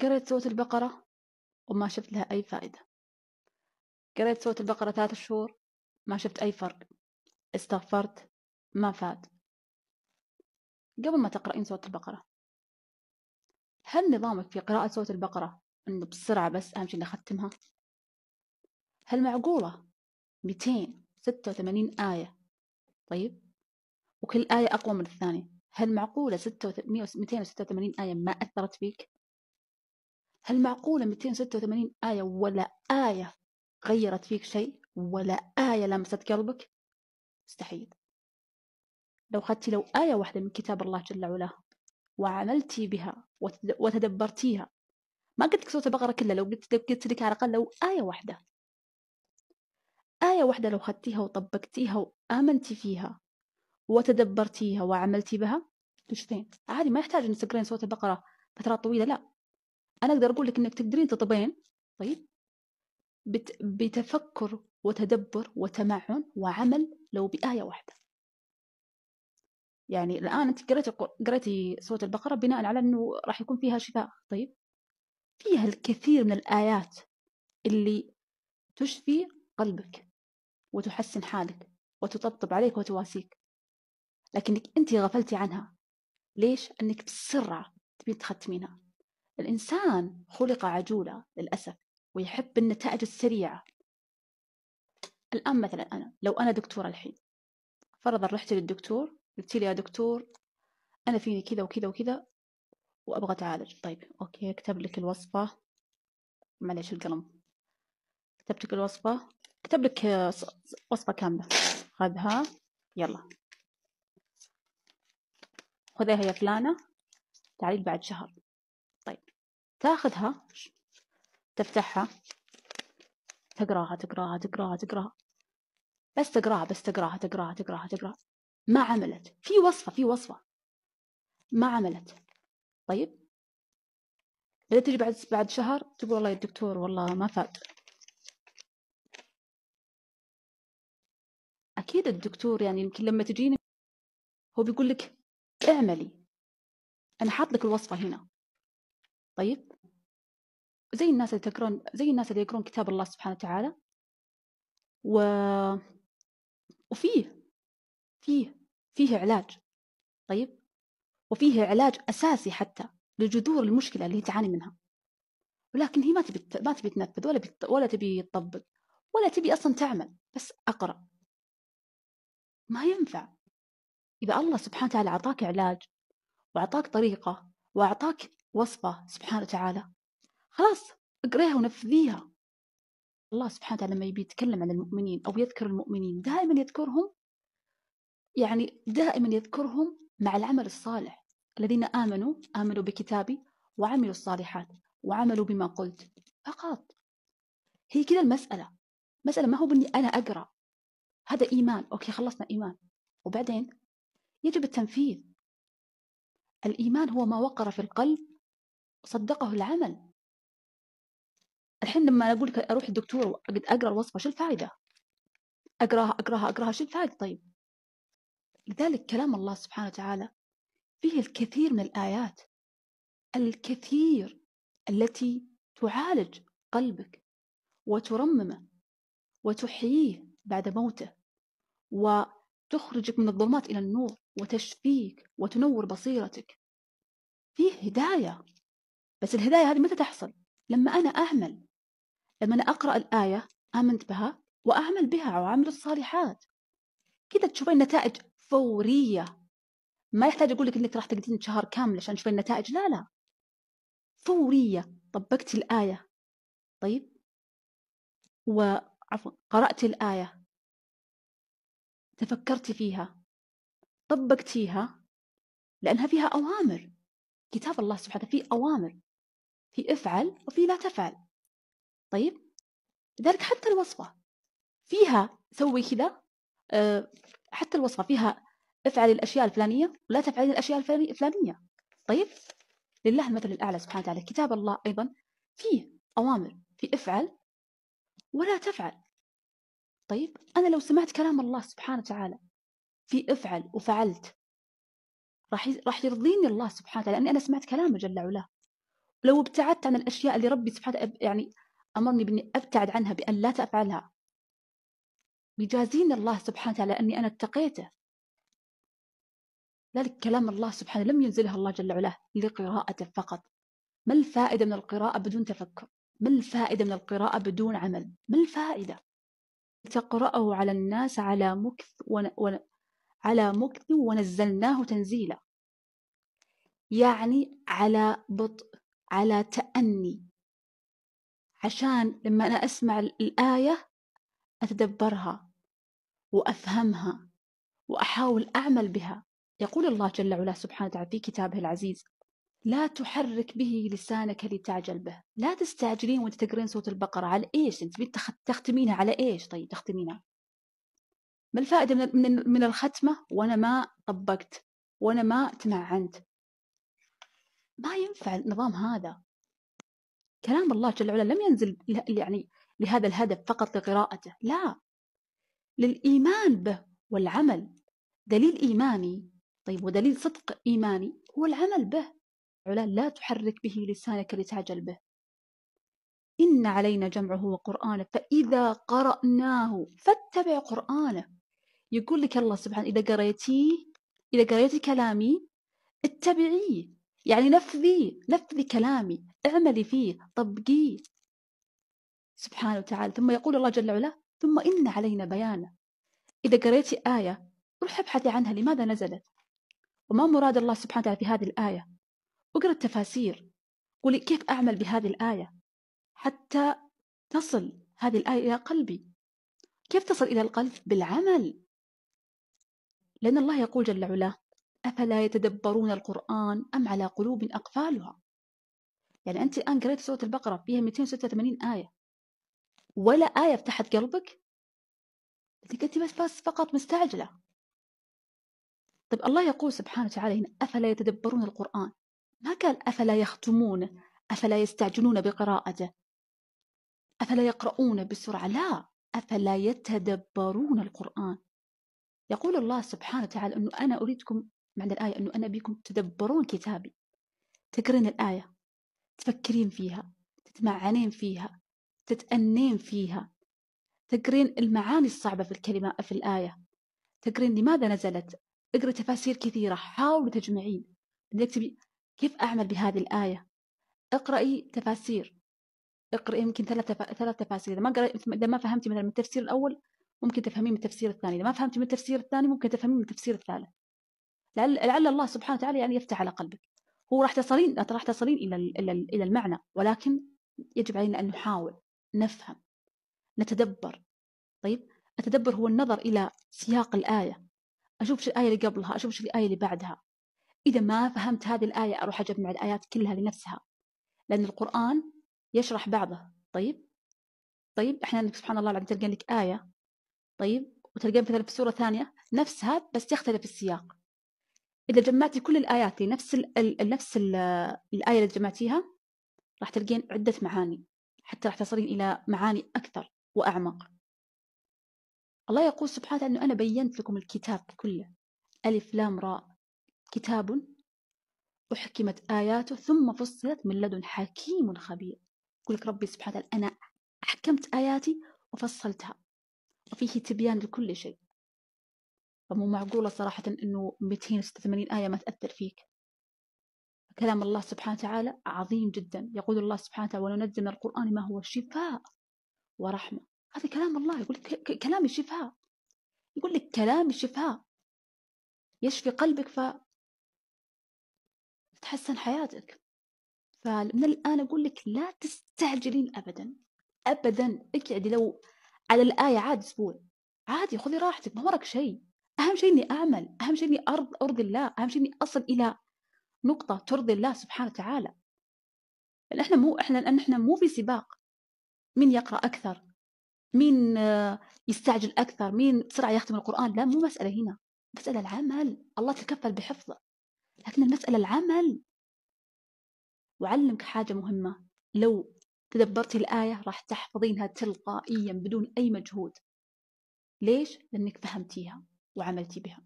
قريت سورة البقرة وما شفت لها أي فائدة قريت سورة البقرة ثلاث شهور ما شفت أي فرق استغفرت ما فات قبل ما تقرأين سورة البقرة هل نظامك في قراءة سورة البقرة إنه بسرعة بس أهم شيء نختمها أختمها؟ هل معقولة 286 آية طيب وكل آية أقوى من الثانية هل معقولة 286 آية ما أثرت فيك؟ هل معقولة 286 آية ولا آية غيرت فيك شيء ولا آية لمست قلبك مستحيل لو خدتي لو آية واحدة من كتاب الله جل وعلا وعملتي بها وتدبرتيها ما قلت لك سورة البقرة كلها لو قلت لك, على الأقل لو آية واحدة آية واحدة لو خدتيها وطبقتيها وآمنتي فيها وتدبرتيها وعملتي بها تشتين عادي ما يحتاج إن تقرين سورة البقرة فترات طويلة لا انا اقدر اقول لك انك تقدرين تطبين طيب بت... بتفكر وتدبر وتمعن وعمل لو بآية واحدة يعني الآن أنت قرأتي قرأتي سورة البقرة بناء على أنه راح يكون فيها شفاء طيب فيها الكثير من الآيات اللي تشفي قلبك وتحسن حالك وتطبطب عليك وتواسيك لكنك أنت غفلتي عنها ليش؟ أنك بسرعة تبين تختمينها الإنسان خلق عجولة للأسف ويحب النتائج السريعة الآن مثلا أنا لو أنا دكتورة الحين فرضا رحت للدكتور قلت لي يا دكتور أنا فيني كذا وكذا وكذا وأبغى أتعالج طيب أوكي أكتب لك الوصفة معليش القلم كتبت لك الوصفة كتب لك آه، وصفة كاملة خذها يلا خذيها يا فلانة تعالي بعد شهر تاخذها تفتحها تقراها تقراها تقراها تقراها بس تقراها بس تقراها تقراها تقراها تقراها ما عملت في وصفة في وصفة ما عملت طيب اذا تجي بعد بعد شهر تقول والله يا دكتور والله ما فاد أكيد الدكتور يعني يمكن لما تجيني هو بيقول لك اعملي أنا حاط لك الوصفة هنا طيب زي الناس اللي تقرون زي الناس اللي يقرون كتاب الله سبحانه وتعالى و... وفيه فيه فيه علاج طيب وفيه علاج أساسي حتى لجذور المشكلة اللي هي تعاني منها ولكن هي ما تبي ما تبي تنفذ ولا بت... ولا تبي تطبق ولا تبي أصلا تعمل بس أقرأ ما ينفع إذا الله سبحانه وتعالى أعطاك علاج وأعطاك طريقة وأعطاك وصفة سبحانه وتعالى خلاص اقريها ونفذيها الله سبحانه وتعالى لما يبي يتكلم عن المؤمنين أو يذكر المؤمنين دائما يذكرهم يعني دائما يذكرهم مع العمل الصالح الذين آمنوا آمنوا بكتابي وعملوا الصالحات وعملوا بما قلت فقط هي كذا المسألة مسألة ما هو بإني أنا أقرأ هذا إيمان أوكي خلصنا إيمان وبعدين يجب التنفيذ الإيمان هو ما وقر في القلب صدقه العمل الحين لما اقول لك اروح الدكتور وأقعد اقرا الوصفه شو الفائده اقراها اقراها اقراها شو الفائده طيب لذلك كلام الله سبحانه وتعالى فيه الكثير من الايات الكثير التي تعالج قلبك وترممه وتحييه بعد موته وتخرجك من الظلمات الى النور وتشفيك وتنور بصيرتك فيه هدايه بس الهداية هذه متى تحصل؟ لما أنا أعمل لما أنا أقرأ الآية آمنت بها وأعمل بها وأعمل الصالحات كده تشوفين نتائج فورية ما يحتاج أقول لك إنك راح تقعدين شهر كامل عشان تشوفين النتائج لا لا فورية طبقتي الآية طيب وعفوا قرأتي الآية تفكرتي فيها طبقتيها لأنها فيها أوامر كتاب الله سبحانه فيه أوامر في افعل وفي لا تفعل طيب لذلك حتى الوصفة فيها سوي كذا آه، حتى الوصفة فيها افعل الأشياء الفلانية ولا تفعل الأشياء الفلانية طيب لله المثل الأعلى سبحانه وتعالى كتاب الله أيضا فيه أوامر في افعل ولا تفعل طيب أنا لو سمعت كلام الله سبحانه وتعالى في افعل وفعلت راح راح يرضيني الله سبحانه وتعالى لأني أنا سمعت كلامه جل وعلا لو ابتعدت عن الأشياء اللي ربي سبحانه يعني أمرني بإني أبتعد عنها بأن لا تفعلها يجازيني الله سبحانه وتعالى أني أنا اتقيته ذلك كلام الله سبحانه لم ينزله الله جل وعلا لقراءته فقط ما الفائدة من القراءة بدون تفكر ما الفائدة من القراءة بدون عمل ما الفائدة تقرأه على الناس على مكث ون... ون... على مكث ونزلناه تنزيلا يعني على بطء على تأني عشان لما أنا أسمع الآية أتدبرها وأفهمها وأحاول أعمل بها يقول الله جل وعلا سبحانه وتعالى في كتابه العزيز لا تحرك به لسانك لتعجل به لا تستعجلين وانت تقرين سورة البقرة على ايش انت تختمينها على ايش طيب تختمينها ما الفائدة من من الختمة وانا ما طبقت وانا ما تمعنت ما ينفع النظام هذا كلام الله جل وعلا لم ينزل يعني لهذا الهدف فقط لقراءته لا للإيمان به والعمل دليل إيماني طيب ودليل صدق إيماني هو العمل به علا لا تحرك به لسانك لتعجل به إن علينا جمعه وقرآنه فإذا قرأناه فاتبع قرآنه يقول لك الله سبحانه إذا قريتيه إذا قريتي كلامي اتبعيه يعني نفذي نفذي كلامي اعملي فيه طبقيه سبحانه وتعالى ثم يقول الله جل وعلا ثم إن علينا بيانه إذا قريتي آية روحي ابحثي عنها لماذا نزلت وما مراد الله سبحانه وتعالى في هذه الآية اقرأ التفاسير قولي كيف أعمل بهذه الآية حتى تصل هذه الآية إلى قلبي كيف تصل إلى القلب بالعمل لأن الله يقول جل وعلا أفلا يتدبرون القرآن أم على قلوب أقفالها يعني أنت الآن قريت سورة البقرة فيها 286 آية ولا آية فتحت قلبك لأنك أنت بس, بس فقط مستعجلة طيب الله يقول سبحانه وتعالى هنا أفلا يتدبرون القرآن ما قال أفلا يختمون أفلا يستعجلون بقراءته أفلا يقرؤون بسرعة لا أفلا يتدبرون القرآن يقول الله سبحانه وتعالى أنه أنا أريدكم معنى الآية أنه أنا بيكم تدبرون كتابي تقرين الآية تفكرين فيها تتمعنين فيها تتأنين فيها تقرين المعاني الصعبة في الكلمة في الآية تقرين لماذا نزلت اقرأ تفاسير كثيرة حاولي تجمعين بدك تبي كيف أعمل بهذه الآية اقرأي تفاسير اقرأي يمكن ثلاث ثلاث تفاسير إذا ما قرأي إذا ما فهمتي مثلا من التفسير الأول ممكن تفهمين من التفسير الثاني إذا ما فهمتي من التفسير الثاني ممكن تفهمين من التفسير الثالث لعل الله سبحانه وتعالى يعني يفتح على قلبك هو راح تصلين راح تصلين إلى إلى المعنى ولكن يجب علينا أن نحاول نفهم نتدبر طيب التدبر هو النظر إلى سياق الآية أشوف شو الآية اللي قبلها أشوف شو الآية اللي بعدها إذا ما فهمت هذه الآية أروح أجمع الآيات كلها لنفسها لأن القرآن يشرح بعضه طيب طيب احنا سبحان الله العظيم تلقى لك آية طيب وتلقى مثلا في سورة ثانية نفسها بس يختلف السياق إذا جمعتي كل الآيات لنفس الـ نفس الـ الآية اللي جمعتيها راح تلقين عدة معاني حتى راح تصلين إلى معاني أكثر وأعمق الله يقول سبحانه أنه أنا بينت لكم الكتاب كله ألف لام راء كتاب أحكمت آياته ثم فصلت من لدن حكيم خبير يقول لك ربي سبحانه وتعالى أنا أحكمت آياتي وفصلتها وفيه تبيان لكل شيء فمو معقولة صراحة أنه 286 آية ما تأثر فيك كلام الله سبحانه وتعالى عظيم جدا يقول الله سبحانه وتعالى وننزل من القرآن ما هو شفاء ورحمة هذا كلام الله يقول لك كلامي شفاء يقول لك كلامي شفاء يشفي قلبك ف تحسن حياتك فمن الآن أقول لك لا تستعجلين أبدا أبدا اقعدي لو على الآية عاد أسبوع عادي خذي راحتك ما وراك شيء أهم شيء إني أعمل أهم شيء إني أرض أرضي الله أهم شيء إني أصل إلى نقطة ترضي الله سبحانه وتعالى لأن إحنا مو إحنا لأن إحنا مو في سباق مين يقرأ أكثر مين آه، يستعجل أكثر مين بسرعة يختم القرآن لا مو مسألة هنا مسألة العمل الله تكفل بحفظه لكن المسألة العمل وعلمك حاجة مهمة لو تدبرتي الآية راح تحفظينها تلقائيا بدون أي مجهود ليش؟ لأنك فهمتيها وعملتي بها